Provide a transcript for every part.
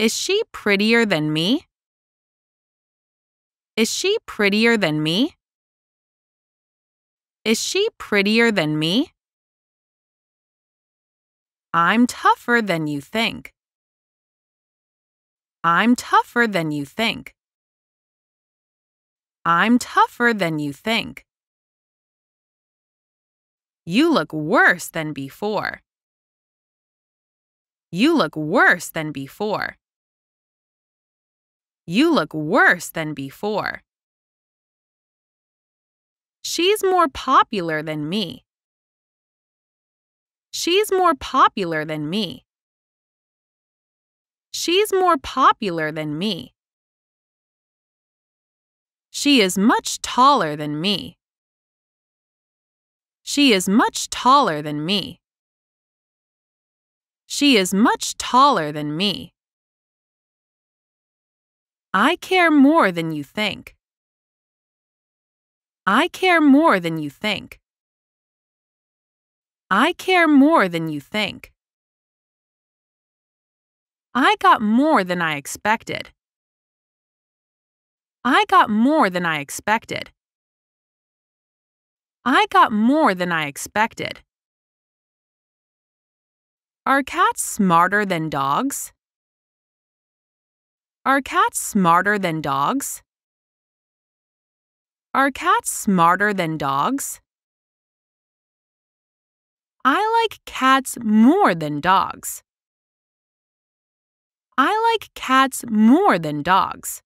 Is she prettier than me? Is she prettier than me? Is she prettier than me? I'm tougher than you think. I'm tougher than you think. I'm tougher than you think. You look worse than before. You look worse than before. You look worse than before. She's more popular than me. She's more popular than me. She's more popular than me. She is much taller than me. She is much taller than me. She is much taller than me. I care more than you think. I care more than you think. I care more than you think. I got more than I expected. I got more than I expected. I got more than I expected. Are cats smarter than dogs? Are cats smarter than dogs? Are cats smarter than dogs? I like cats more than dogs. I like cats more than dogs.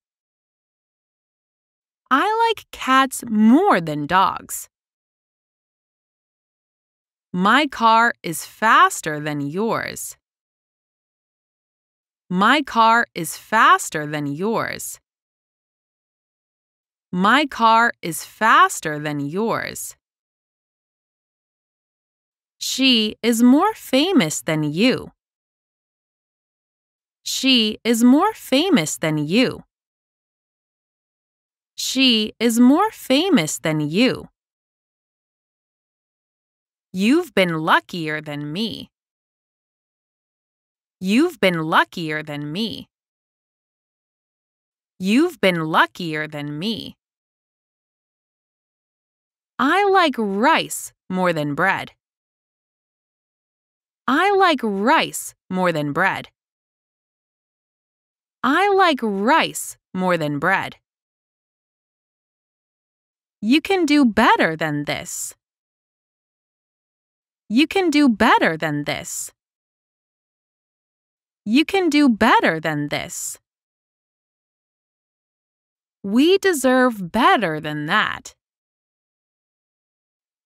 I like cats more than dogs. My car is faster than yours. My car is faster than yours. My car is faster than yours. She is more famous than you. She is more famous than you. She is more famous than you. You've been luckier than me. You've been luckier than me. You've been luckier than me. I like rice more than bread. I like rice more than bread. I like rice more than bread. You can do better than this. You can do better than this. You can do better than this. We deserve better than that.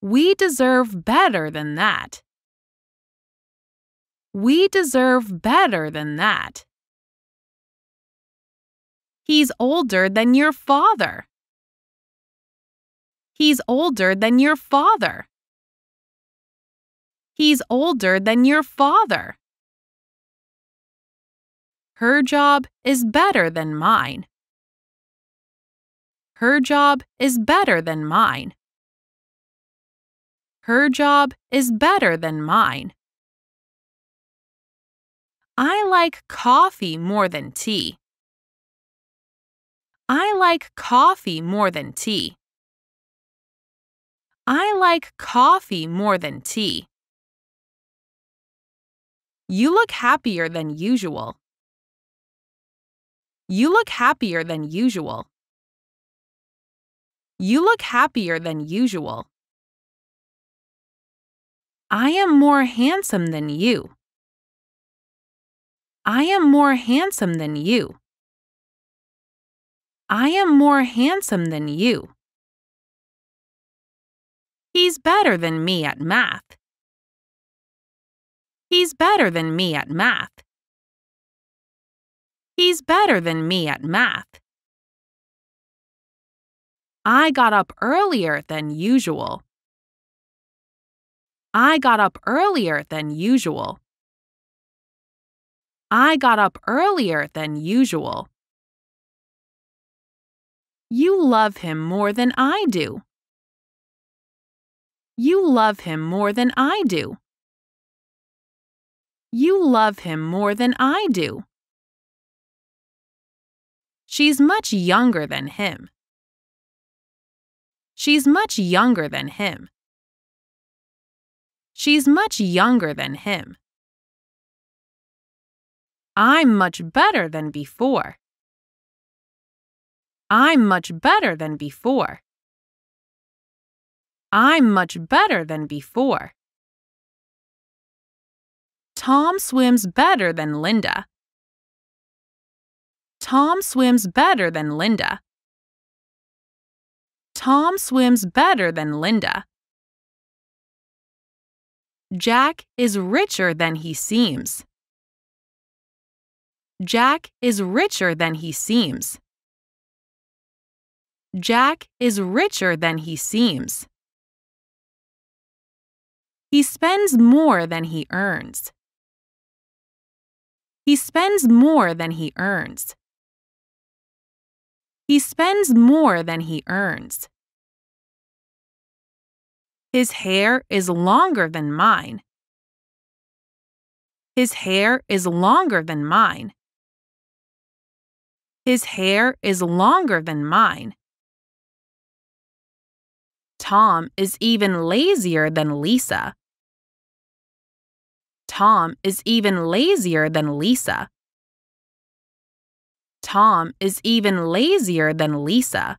We deserve better than that. We deserve better than that. He's older than your father. He's older than your father. He's older than your father. Her job is better than mine. Her job is better than mine. Her job is better than mine. I like coffee more than tea. I like coffee more than tea. I like coffee more than tea. You look happier than usual. You look happier than usual. You look happier than usual. I am more handsome than you. I am more handsome than you. I am more handsome than you. He's better than me at math. He's better than me at math. He's better than me at math. I got up earlier than usual. I got up earlier than usual. I got up earlier than usual. You love him more than I do. You love him more than I do. You love him more than I do. She's much younger than him. She's much younger than him. She's much younger than him. I'm much better than before. I'm much better than before. I'm much better than before. Tom swims better than Linda. Tom swims better than Linda. Tom swims better than Linda. Jack is richer than he seems. Jack is richer than he seems. Jack is richer than he seems. He spends more than he earns. He spends more than he earns. He spends more than he earns. His hair is longer than mine. His hair is longer than mine. His hair is longer than mine. Tom is even lazier than Lisa. Tom is even lazier than Lisa. Tom is even lazier than Lisa.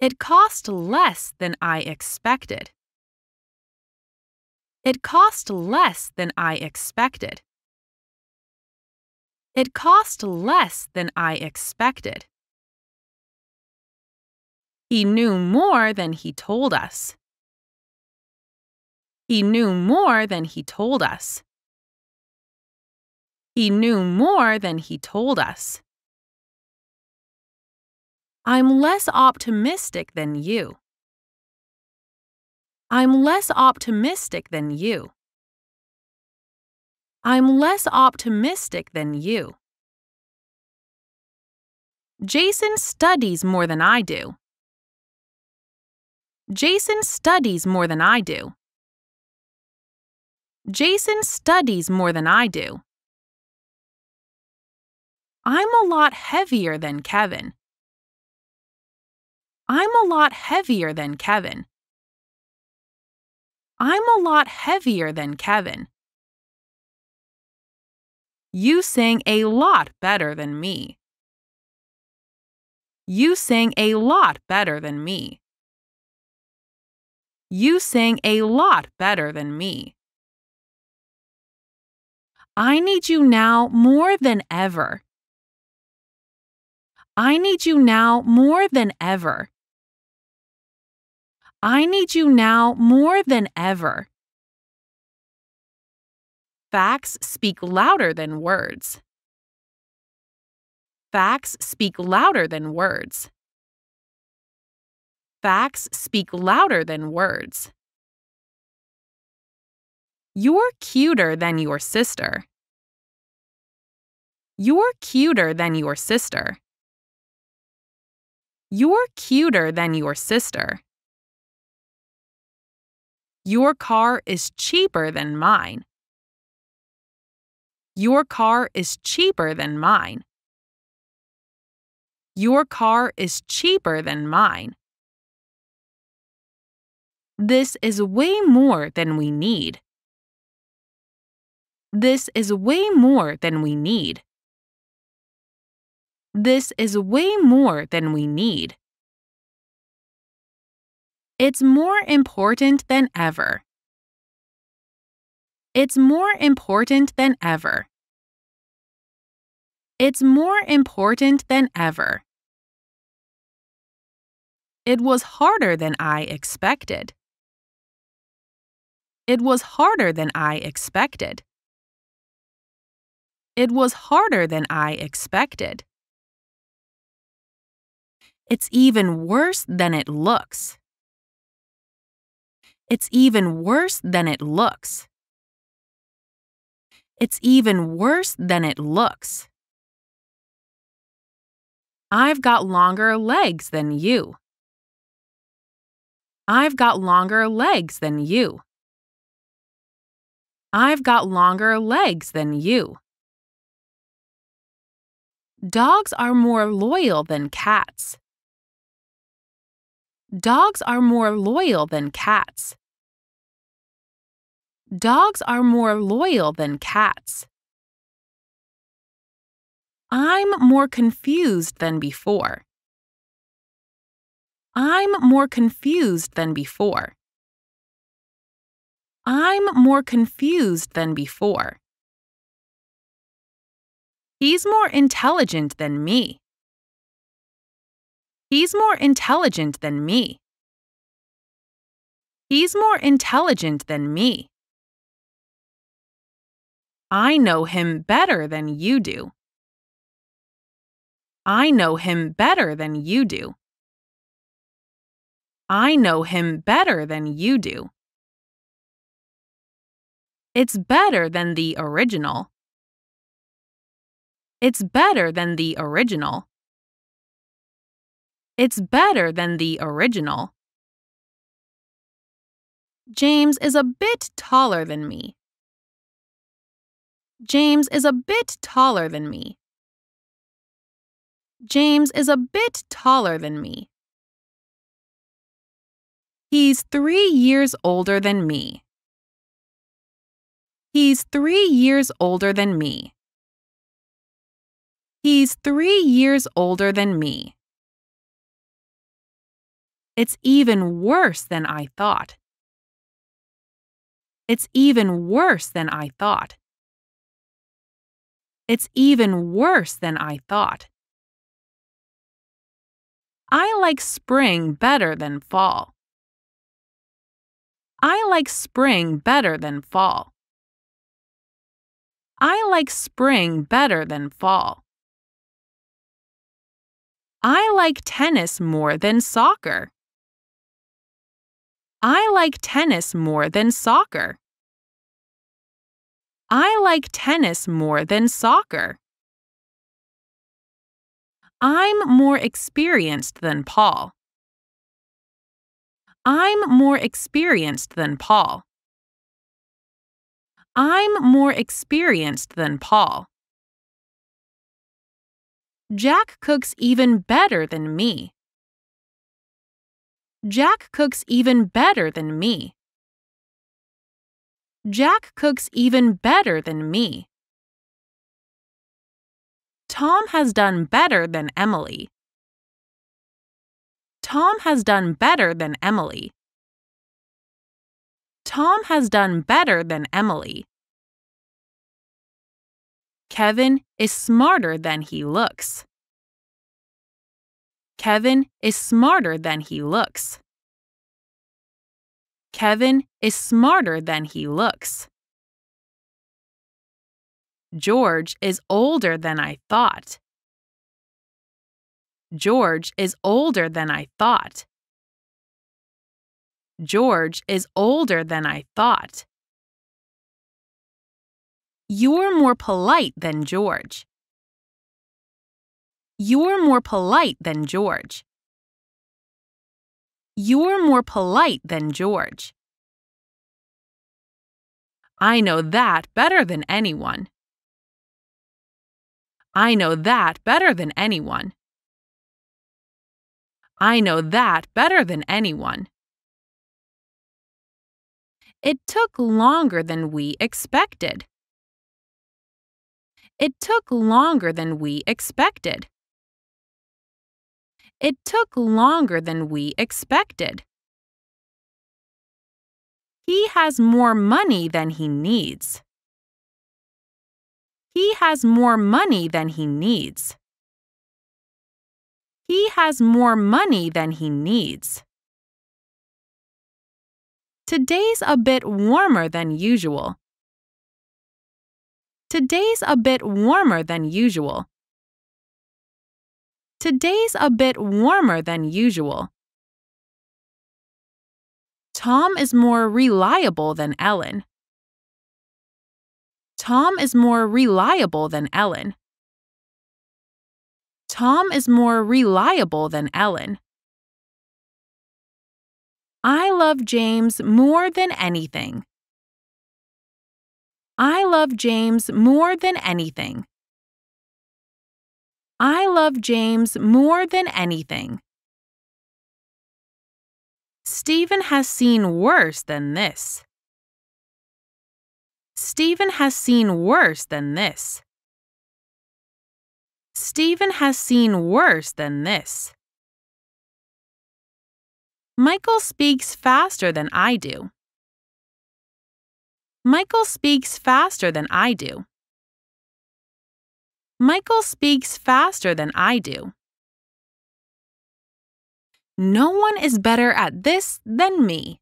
It cost less than I expected. It cost less than I expected. It cost less than I expected. He knew more than he told us. He knew more than he told us. He knew more than he told us. I'm less optimistic than you. I'm less optimistic than you. I'm less optimistic than you. Jason studies more than I do. Jason studies more than I do. Jason studies more than I do. I'm a lot heavier than Kevin. I'm a lot heavier than Kevin. I'm a lot heavier than Kevin. You sing a lot better than me. You sing a lot better than me. You sing a lot better than me. I need you now more than ever. I need you now more than ever. I need you now more than ever. Facts speak louder than words. Facts speak louder than words. Facts speak louder than words. You're cuter than your sister. You're cuter than your sister. You're cuter than your sister. Your car is cheaper than mine. Your car is cheaper than mine. Your car is cheaper than mine. This is way more than we need. This is way more than we need. This is way more than we need. It's more important than ever. It's more important than ever. It's more important than ever. It was harder than I expected. It was harder than I expected. It was harder than I expected. It's even worse than it looks. It's even worse than it looks. It's even worse than it looks. I've got longer legs than you. I've got longer legs than you. I've got longer legs than you. Dogs are more loyal than cats. Dogs are more loyal than cats. Dogs are more loyal than cats. I'm more confused than before. I'm more confused than before. I'm more confused than before. He's more intelligent than me. He's more intelligent than me. He's more intelligent than me. I know him better than you do. I know him better than you do. I know him better than you do. It's better than the original. It's better than the original. It's better than the original. James is a bit taller than me. James is a bit taller than me. James is a bit taller than me. He's three years older than me. He's three years older than me. He's three years older than me. It's even worse than I thought. It's even worse than I thought. It's even worse than I thought. I like spring better than fall. I like spring better than fall. I like spring better than fall. I like tennis more than soccer. I like tennis more than soccer. I like tennis more than soccer. I'm more experienced than Paul. I'm more experienced than Paul. I'm more experienced than Paul. Jack cooks even better than me. Jack cooks even better than me. Jack cooks even better than me. Tom has done better than Emily. Tom has done better than Emily. Tom has done better than Emily. Kevin is smarter than he looks. Kevin is smarter than he looks. Kevin is smarter than he looks. George is older than I thought. George is older than I thought. George is older than I thought. You're more polite than George. You're more polite than George. You're more polite than George. I know that better than anyone. I know that better than anyone. I know that better than anyone. It took longer than we expected. It took longer than we expected. It took longer than we expected. He has more money than he needs. He has more money than he needs. He has more money than he needs. Today's a bit warmer than usual. Today's a bit warmer than usual. Today's a bit warmer than usual. Tom is more reliable than Ellen. Tom is more reliable than Ellen. Tom is more reliable than Ellen. I love James more than anything. I love James more than anything. I love James more than anything. Stephen has seen worse than this. Stephen has seen worse than this. Stephen has seen worse than this. Michael speaks faster than I do. Michael speaks faster than I do. Michael speaks faster than I do. No one is better at this than me.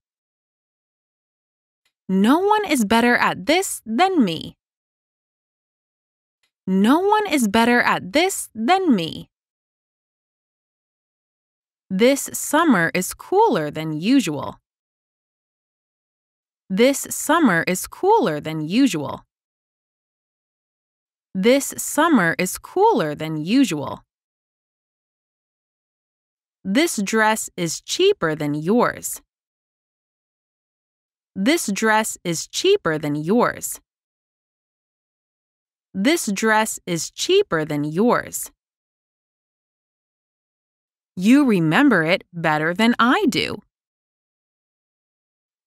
No one is better at this than me. No one is better at this than me. This summer is cooler than usual. This summer is cooler than usual. This summer is cooler than usual. This dress is cheaper than yours. This dress is cheaper than yours. This dress is cheaper than yours. You remember it better than I do.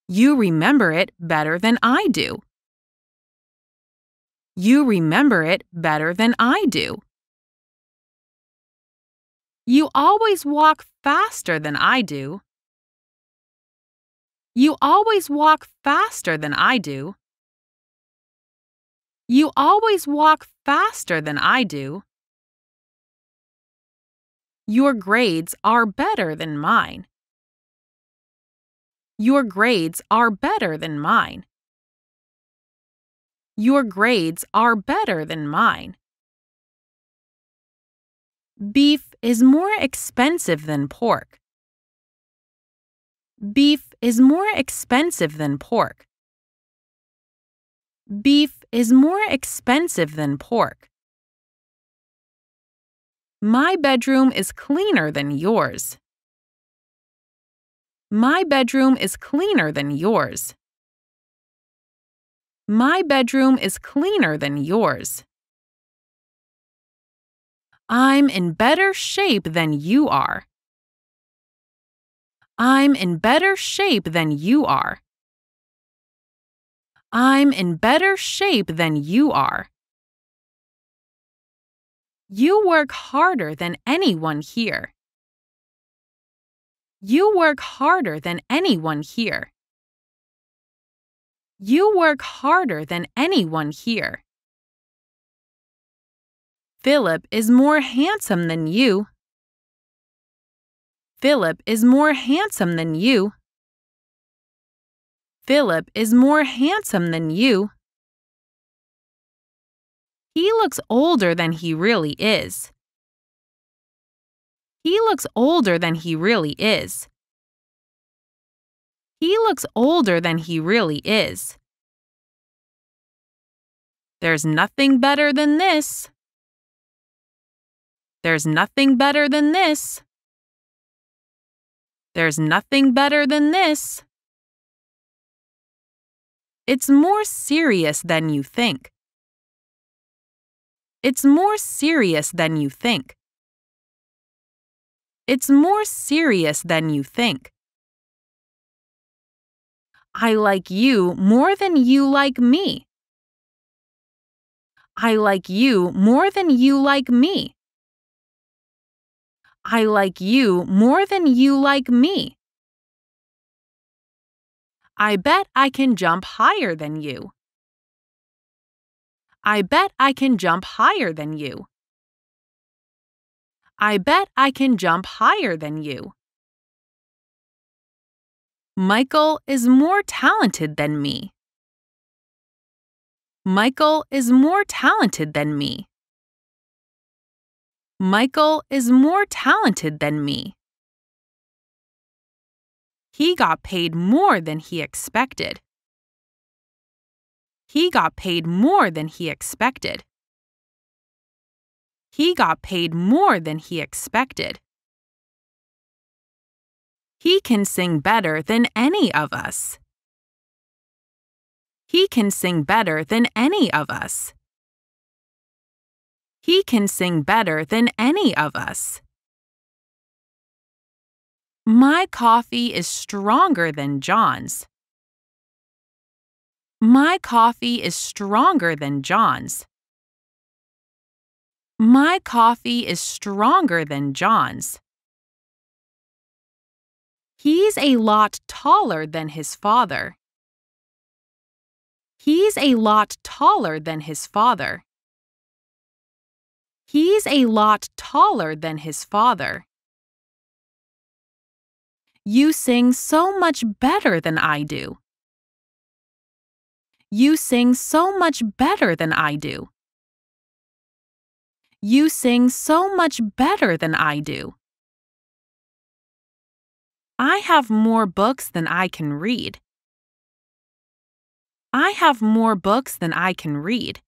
You remember it better than I do. You remember it better than I do. You always walk faster than I do. You always walk faster than I do. You always walk faster than I do. Your grades are better than mine. Your grades are better than mine. Your grades are better than mine. Beef is more expensive than pork. Beef is more expensive than pork. Beef is more expensive than pork. My bedroom is cleaner than yours. My bedroom is cleaner than yours. My bedroom is cleaner than yours. I'm in better shape than you are. I'm in better shape than you are. I'm in better shape than you are. You work harder than anyone here. You work harder than anyone here. You work harder than anyone here. Philip is more handsome than you. Philip is more handsome than you. Philip is more handsome than you. He looks older than he really is. He looks older than he really is. He looks older than he really is. There's nothing better than this. There's nothing better than this. There's nothing better than this. It's more serious than you think. It's more serious than you think. It's more serious than you think. I like you more than you like me. I like you more than you like me. I like you more than you like me. I bet I can jump higher than you. I bet I can jump higher than you. I bet I can jump higher than you. Michael is more talented than me. Michael is more talented than me. Michael is more talented than me. He got paid more than he expected. He got paid more than he expected. He got paid more than he expected. He can sing better than any of us. He can sing better than any of us. He can sing better than any of us. My coffee is stronger than John's. My coffee is stronger than John's. My coffee is stronger than John's. He's a lot taller than his father. He's a lot taller than his father. He's a lot taller than his father. You sing so much better than I do. You sing so much better than I do. You sing so much better than I do. I have more books than I can read. I have more books than I can read.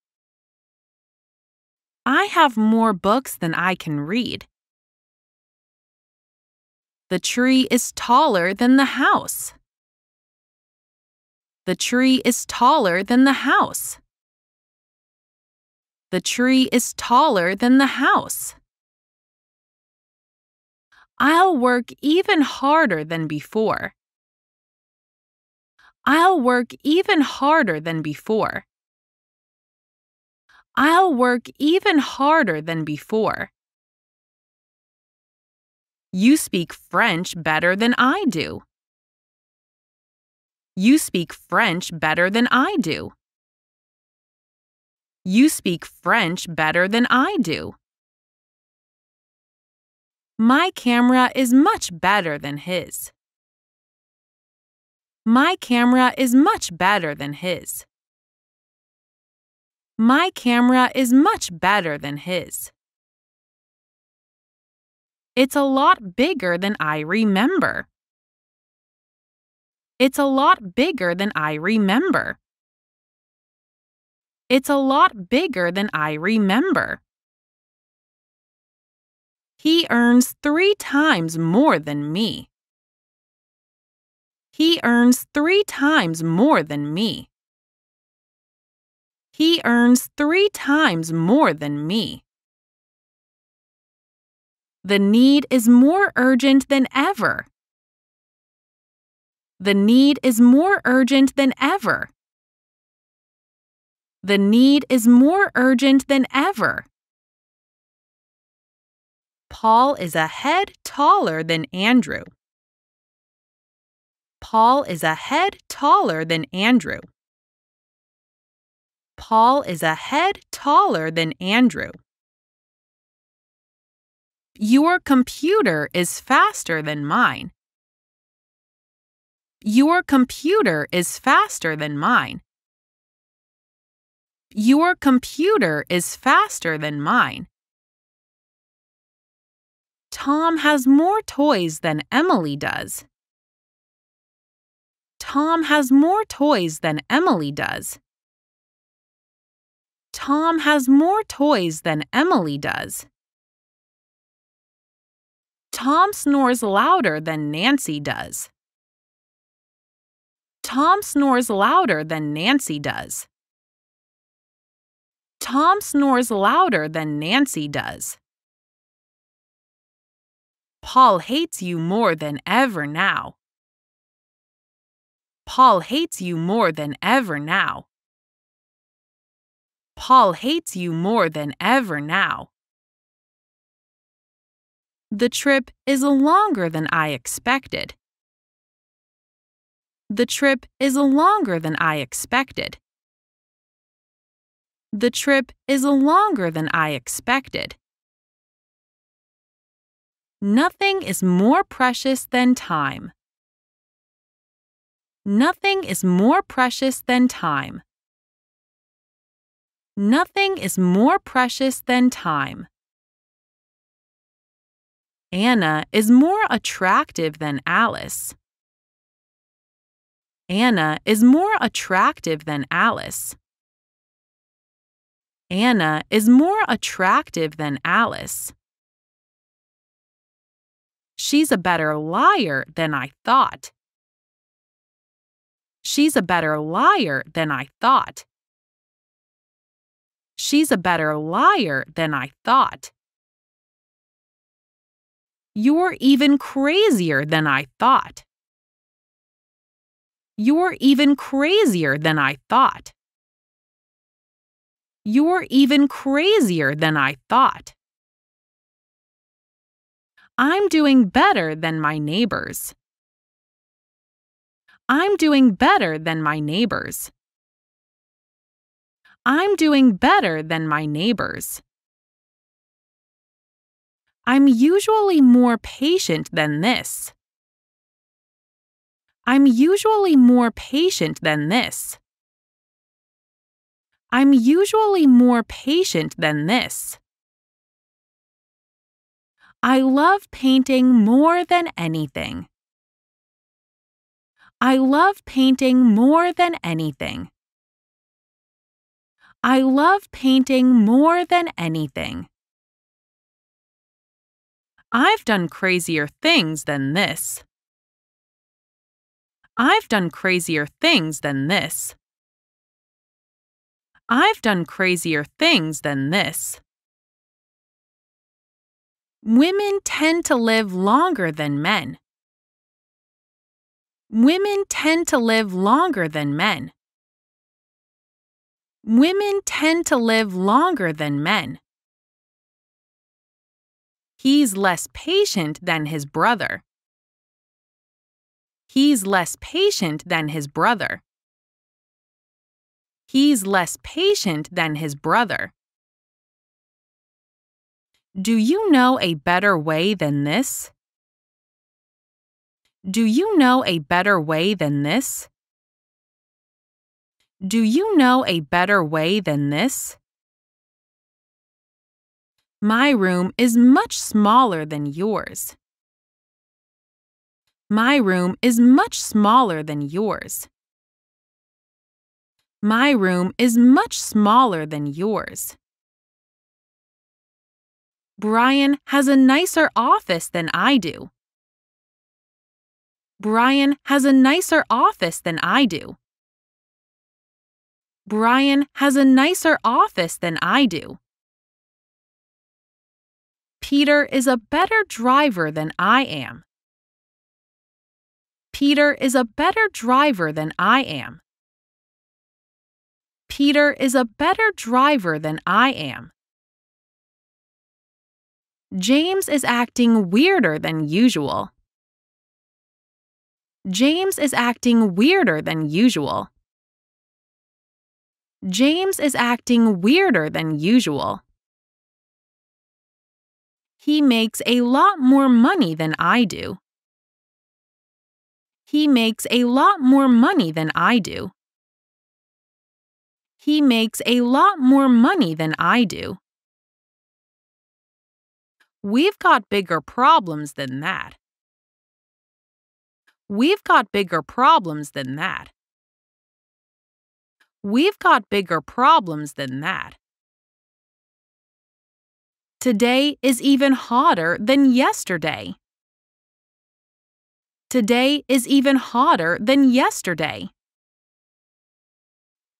I have more books than I can read. The tree is taller than the house. The tree is taller than the house. The tree is taller than the house. I'll work even harder than before. I'll work even harder than before. I'll work even harder than before. You speak French better than I do. You speak French better than I do. You speak French better than I do. My camera is much better than his. My camera is much better than his. My camera is much better than his. It's a lot bigger than I remember. It's a lot bigger than I remember. It's a lot bigger than I remember. He earns three times more than me. He earns three times more than me. He earns three times more than me. The need is more urgent than ever. The need is more urgent than ever. The need is more urgent than ever. Paul is a head taller than Andrew. Paul is a head taller than Andrew. Paul is a head taller than Andrew. Your computer is faster than mine. Your computer is faster than mine. Your computer is faster than mine. Tom has more toys than Emily does. Tom has more toys than Emily does. Tom has more toys than Emily does. Tom snores louder than Nancy does. Tom snores louder than Nancy does. Tom snores louder than Nancy does. Paul hates you more than ever now. Paul hates you more than ever now. Paul hates you more than ever now. The trip is longer than I expected. The trip is longer than I expected. The trip is longer than I expected. Nothing is more precious than time. Nothing is more precious than time. Nothing is more precious than time. Anna is more attractive than Alice. Anna is more attractive than Alice. Anna is more attractive than Alice. She's a better liar than I thought. She's a better liar than I thought. She's a better liar than I thought. You're even crazier than I thought. You're even crazier than I thought. You're even crazier than I thought. I'm doing better than my neighbors. I'm doing better than my neighbors. I'm doing better than my neighbors. I'm usually more patient than this. I'm usually more patient than this. I'm usually more patient than this. I love painting more than anything. I love painting more than anything. I love painting more than anything. I've done crazier things than this. I've done crazier things than this. I've done crazier things than this. Women tend to live longer than men. Women tend to live longer than men. Women tend to live longer than men. He's less patient than his brother. He's less patient than his brother. He's less patient than his brother. Do you know a better way than this? Do you know a better way than this? Do you know a better way than this? My room is much smaller than yours. My room is much smaller than yours. My room is much smaller than yours. Brian has a nicer office than I do. Brian has a nicer office than I do. Brian has a nicer office than I do. Peter is a better driver than I am. Peter is a better driver than I am. Peter is a better driver than I am. James is acting weirder than usual. James is acting weirder than usual. James is acting weirder than usual. He makes a lot more money than I do. He makes a lot more money than I do. He makes a lot more money than I do. We've got bigger problems than that. We've got bigger problems than that. We've got bigger problems than that. Today is even hotter than yesterday. Today is even hotter than yesterday.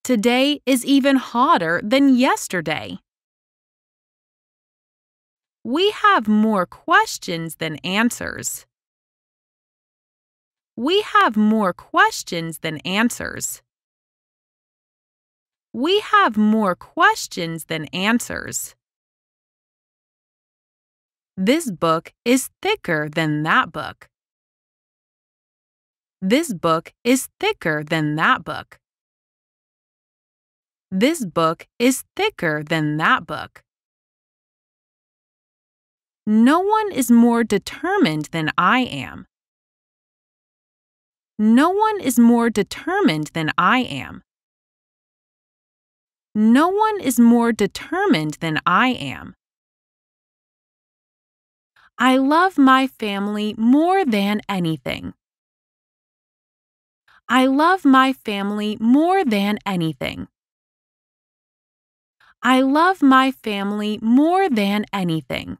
Today is even hotter than yesterday. We have more questions than answers. We have more questions than answers. We have more questions than answers. This book is thicker than that book. This book is thicker than that book. This book is thicker than that book. No one is more determined than I am. No one is more determined than I am. No one is more determined than I am. I love my family more than anything. I love my family more than anything. I love my family more than anything.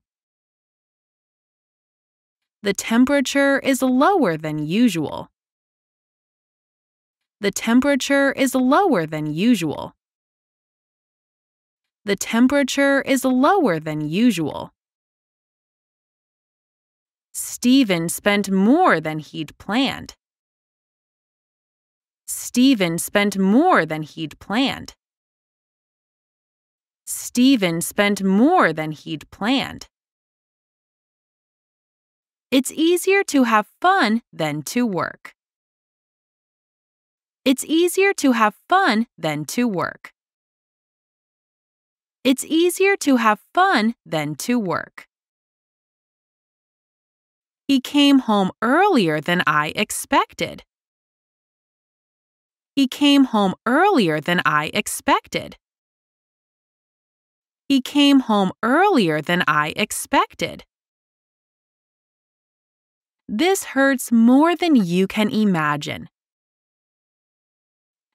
The temperature is lower than usual. The temperature is lower than usual. The temperature is lower than usual. Stephen spent more than he'd planned. Stephen spent more than he'd planned. Stephen spent more than he'd planned. It's easier to have fun than to work. It's easier to have fun than to work. It's easier to have fun than to work. He came home earlier than I expected. He came home earlier than I expected. He came home earlier than I expected. This hurts more than you can imagine.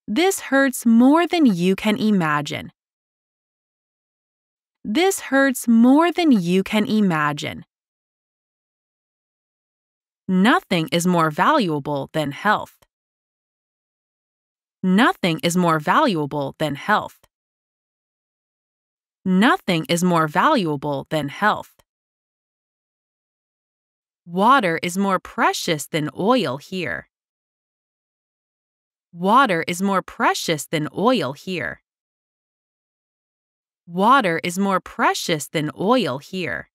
This hurts more than you can imagine. This hurts more than you can imagine. Nothing is more valuable than health. Nothing is more valuable than health. Nothing is more valuable than health. Water is more precious than oil here. Water is more precious than oil here. Water is more precious than oil here.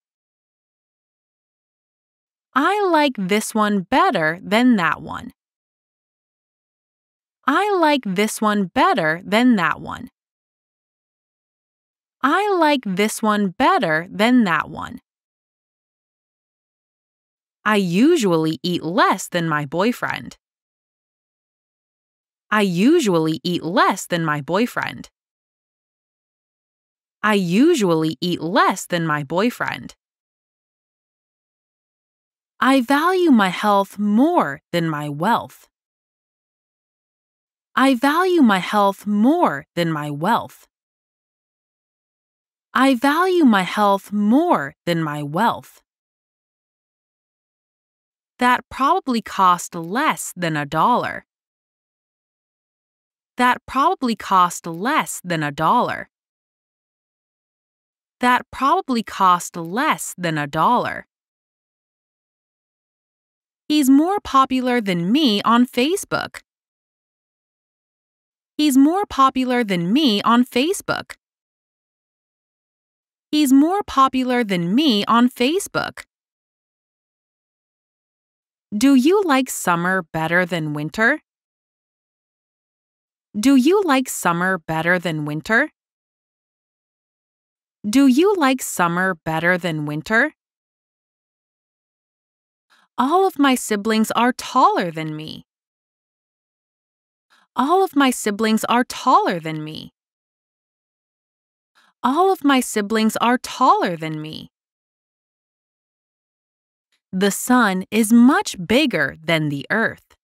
I like this one better than that one. I like this one better than that one. I like this one better than that one. I usually eat less than my boyfriend. I usually eat less than my boyfriend. I usually eat less than my boyfriend. I value my health more than my wealth. I value my health more than my wealth. I value my health more than my wealth. That probably cost less than a dollar. That probably cost less than a dollar. That probably cost less than a dollar. He's more popular than me on Facebook. He's more popular than me on Facebook. He's more popular than me on Facebook. Do you like summer better than winter? Do you like summer better than winter? Do you like summer better than winter? All of my siblings are taller than me. All of my siblings are taller than me. All of my siblings are taller than me. The sun is much bigger than the earth.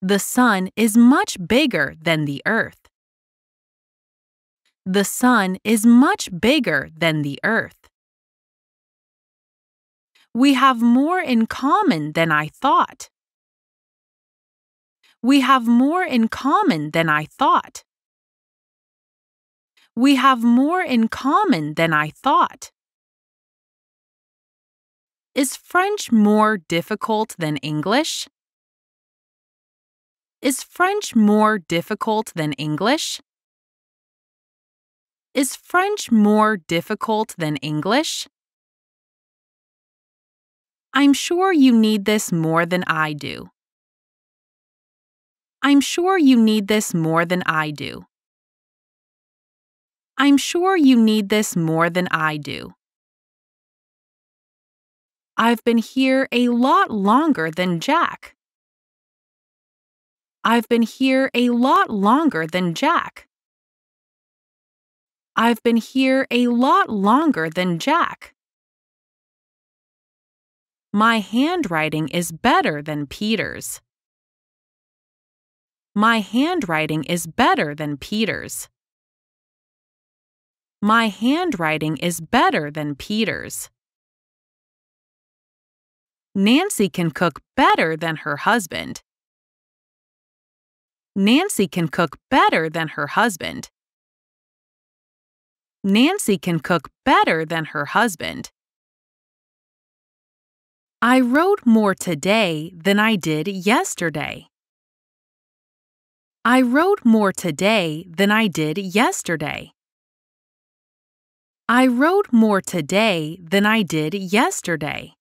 The sun is much bigger than the earth. The sun is much bigger than the earth. We have more in common than I thought. We have more in common than I thought. We have more in common than I thought. Is French more difficult than English? Is French more difficult than English? Is French more difficult than English? I'm sure you need this more than I do. I'm sure you need this more than I do. I'm sure you need this more than I do. I've been here a lot longer than Jack. I've been here a lot longer than Jack. I've been here a lot longer than Jack. My handwriting is better than Peter's. My handwriting is better than Peter's. My handwriting is better than Peter's. Nancy can cook better than her husband. Nancy can cook better than her husband. Nancy can cook better than her husband. I wrote more today than I did yesterday. I wrote more today than I did yesterday. I wrote more today than I did yesterday.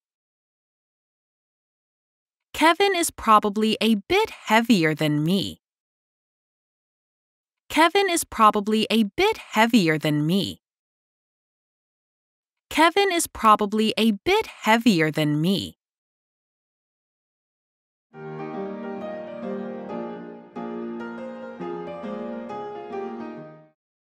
Kevin is probably a bit heavier than me. Kevin is probably a bit heavier than me. Kevin is probably a bit heavier than me.